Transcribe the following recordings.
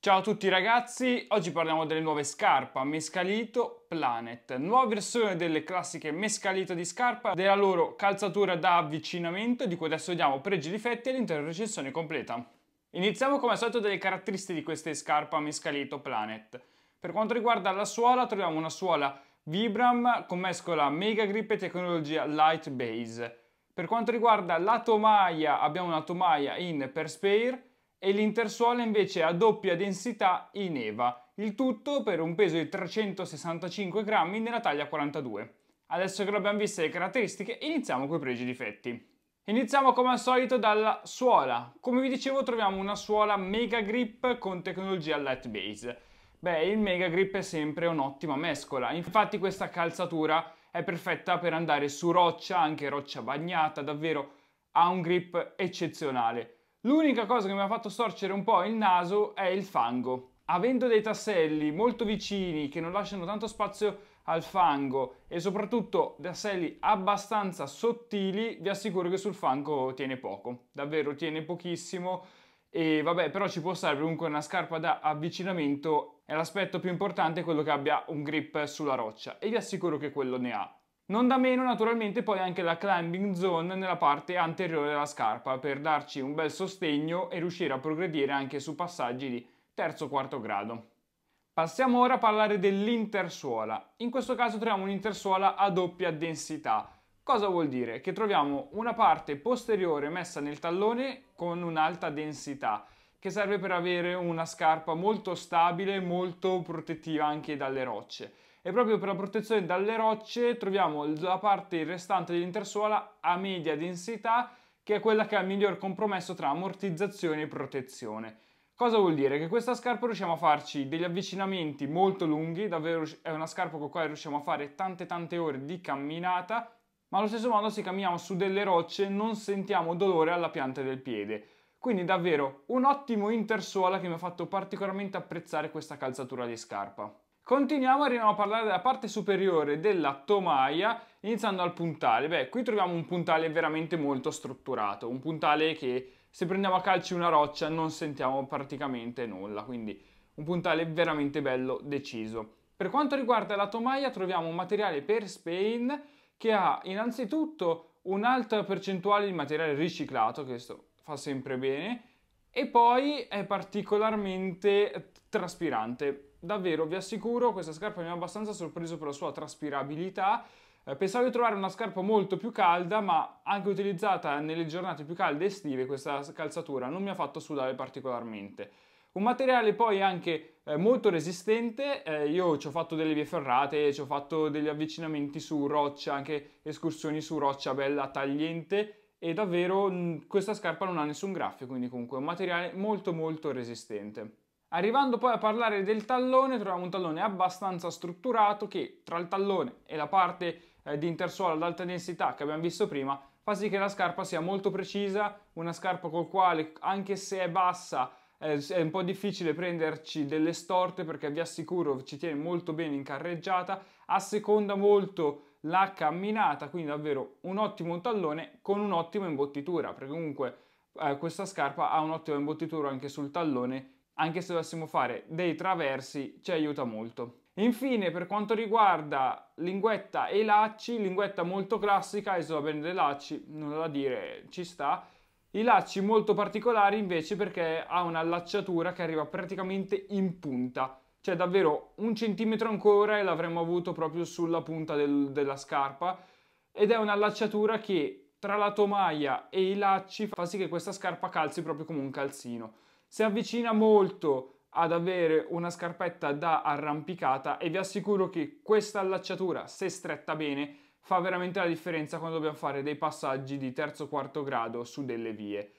Ciao a tutti ragazzi, oggi parliamo delle nuove scarpe Mescalito Planet, nuova versione delle classiche Mescalito di scarpa, della loro calzatura da avvicinamento di cui adesso vediamo pregi e difetti e l'intera recensione completa. Iniziamo come al solito delle caratteristiche di queste scarpe Mescalito Planet. Per quanto riguarda la suola troviamo una suola Vibram con mescola Mega Grip e tecnologia Light Base. Per quanto riguarda la tomaia abbiamo una tomaia in Perspire e l'intersuola invece a doppia densità in EVA, il tutto per un peso di 365 grammi nella taglia 42. Adesso che abbiamo viste le caratteristiche, iniziamo con i pregi e difetti. Iniziamo come al solito dalla suola. Come vi dicevo troviamo una suola Mega Grip con tecnologia Light Base. Beh, il Mega Grip è sempre un'ottima mescola, infatti questa calzatura è perfetta per andare su roccia, anche roccia bagnata, davvero ha un grip eccezionale. L'unica cosa che mi ha fatto storcere un po' il naso è il fango. Avendo dei tasselli molto vicini che non lasciano tanto spazio al fango e soprattutto tasselli abbastanza sottili, vi assicuro che sul fango tiene poco. Davvero tiene pochissimo e vabbè, però ci può stare comunque una scarpa da avvicinamento e l'aspetto più importante è quello che abbia un grip sulla roccia e vi assicuro che quello ne ha. Non da meno naturalmente poi anche la climbing zone nella parte anteriore della scarpa per darci un bel sostegno e riuscire a progredire anche su passaggi di terzo quarto grado. Passiamo ora a parlare dell'intersuola. In questo caso troviamo un'intersuola a doppia densità. Cosa vuol dire? Che troviamo una parte posteriore messa nel tallone con un'alta densità che serve per avere una scarpa molto stabile, e molto protettiva anche dalle rocce e proprio per la protezione dalle rocce troviamo la parte restante dell'intersuola a media densità che è quella che ha il miglior compromesso tra ammortizzazione e protezione. Cosa vuol dire? Che questa scarpa riusciamo a farci degli avvicinamenti molto lunghi, davvero è una scarpa con la quale riusciamo a fare tante tante ore di camminata, ma allo stesso modo se camminiamo su delle rocce non sentiamo dolore alla pianta del piede. Quindi davvero un ottimo intersuola che mi ha fatto particolarmente apprezzare questa calzatura di scarpa. Continuiamo, arriviamo a parlare della parte superiore della tomaia, iniziando al puntale. Beh, qui troviamo un puntale veramente molto strutturato, un puntale che se prendiamo a calci una roccia non sentiamo praticamente nulla, quindi un puntale veramente bello deciso. Per quanto riguarda la tomaia troviamo un materiale per Spain che ha innanzitutto un'alta percentuale di materiale riciclato, questo fa sempre bene, e poi è particolarmente traspirante, davvero vi assicuro questa scarpa mi ha abbastanza sorpreso per la sua traspirabilità. Eh, pensavo di trovare una scarpa molto più calda, ma anche utilizzata nelle giornate più calde estive, questa calzatura non mi ha fatto sudare particolarmente. Un materiale poi anche eh, molto resistente, eh, io ci ho fatto delle vie ferrate, ci ho fatto degli avvicinamenti su roccia, anche escursioni su roccia bella tagliente e davvero mh, questa scarpa non ha nessun graffio, quindi comunque è un materiale molto molto resistente. Arrivando poi a parlare del tallone, troviamo un tallone abbastanza strutturato che tra il tallone e la parte eh, di intersuolo ad alta densità che abbiamo visto prima fa sì che la scarpa sia molto precisa, una scarpa col quale anche se è bassa eh, è un po' difficile prenderci delle storte perché vi assicuro ci tiene molto bene in carreggiata, asseconda molto la camminata, quindi davvero un ottimo tallone con un'ottima imbottitura perché comunque eh, questa scarpa ha un'ottima imbottitura anche sul tallone anche se dovessimo fare dei traversi ci aiuta molto. Infine per quanto riguarda linguetta e lacci, linguetta molto classica, e va bene dei lacci, non da dire, ci sta. I lacci molto particolari invece perché ha un'allacciatura che arriva praticamente in punta, cioè davvero un centimetro ancora e l'avremmo avuto proprio sulla punta del, della scarpa ed è un'allacciatura che tra la tomaia e i lacci fa sì che questa scarpa calzi proprio come un calzino. Si avvicina molto ad avere una scarpetta da arrampicata e vi assicuro che questa allacciatura, se stretta bene, fa veramente la differenza quando dobbiamo fare dei passaggi di terzo o quarto grado su delle vie.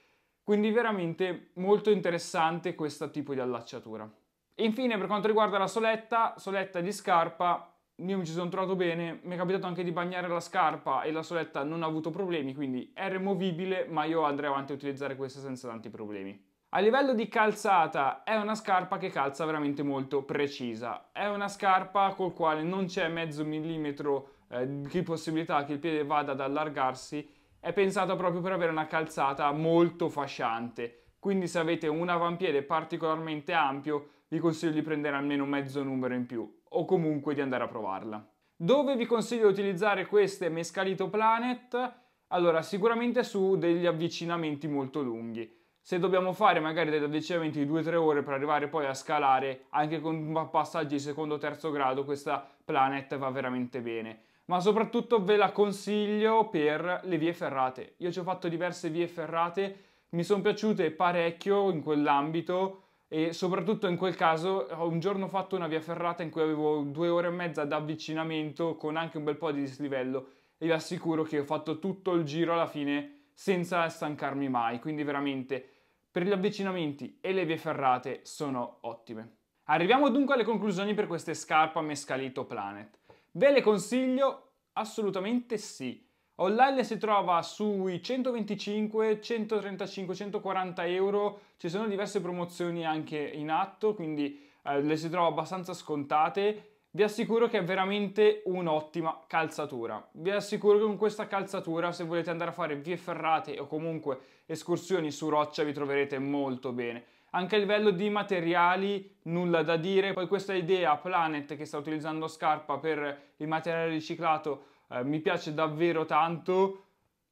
Quindi veramente molto interessante questo tipo di allacciatura. Infine per quanto riguarda la soletta, soletta di scarpa, io mi ci sono trovato bene, mi è capitato anche di bagnare la scarpa e la soletta non ha avuto problemi, quindi è removibile, ma io andrei avanti a utilizzare questa senza tanti problemi. A livello di calzata è una scarpa che calza veramente molto precisa, è una scarpa col quale non c'è mezzo millimetro eh, di possibilità che il piede vada ad allargarsi, è pensata proprio per avere una calzata molto fasciante, quindi se avete un avampiede particolarmente ampio vi consiglio di prendere almeno mezzo numero in più o comunque di andare a provarla. Dove vi consiglio di utilizzare queste Mescalito Planet? Allora sicuramente su degli avvicinamenti molto lunghi se dobbiamo fare magari degli avvicinamenti di 2-3 ore per arrivare poi a scalare anche con passaggi di secondo o terzo grado questa Planet va veramente bene ma soprattutto ve la consiglio per le vie ferrate io ci ho fatto diverse vie ferrate mi sono piaciute parecchio in quell'ambito e soprattutto in quel caso un giorno ho fatto una via ferrata in cui avevo due ore e mezza d'avvicinamento con anche un bel po' di dislivello e vi assicuro che ho fatto tutto il giro alla fine senza stancarmi mai quindi veramente per gli avvicinamenti e le vie ferrate sono ottime. Arriviamo dunque alle conclusioni per queste scarpe a Mescalito Planet. Ve le consiglio? Assolutamente sì. Online si trova sui 125, 135, 140 euro, ci sono diverse promozioni anche in atto, quindi eh, le si trova abbastanza scontate vi assicuro che è veramente un'ottima calzatura. Vi assicuro che con questa calzatura, se volete andare a fare vie ferrate o comunque escursioni su roccia, vi troverete molto bene. Anche a livello di materiali, nulla da dire. Poi questa idea Planet che sta utilizzando Scarpa per il materiale riciclato eh, mi piace davvero tanto.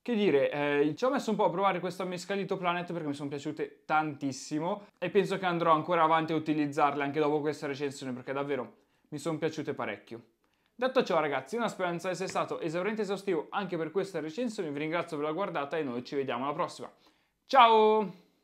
Che dire, eh, ci ho messo un po' a provare questo mescalito Planet perché mi sono piaciute tantissimo e penso che andrò ancora avanti a utilizzarle anche dopo questa recensione perché davvero mi sono piaciute parecchio. Detto ciò ragazzi, una speranza di essere stato esaurente e esaustivo anche per questa recensione, vi ringrazio per la guardata e noi ci vediamo alla prossima. Ciao!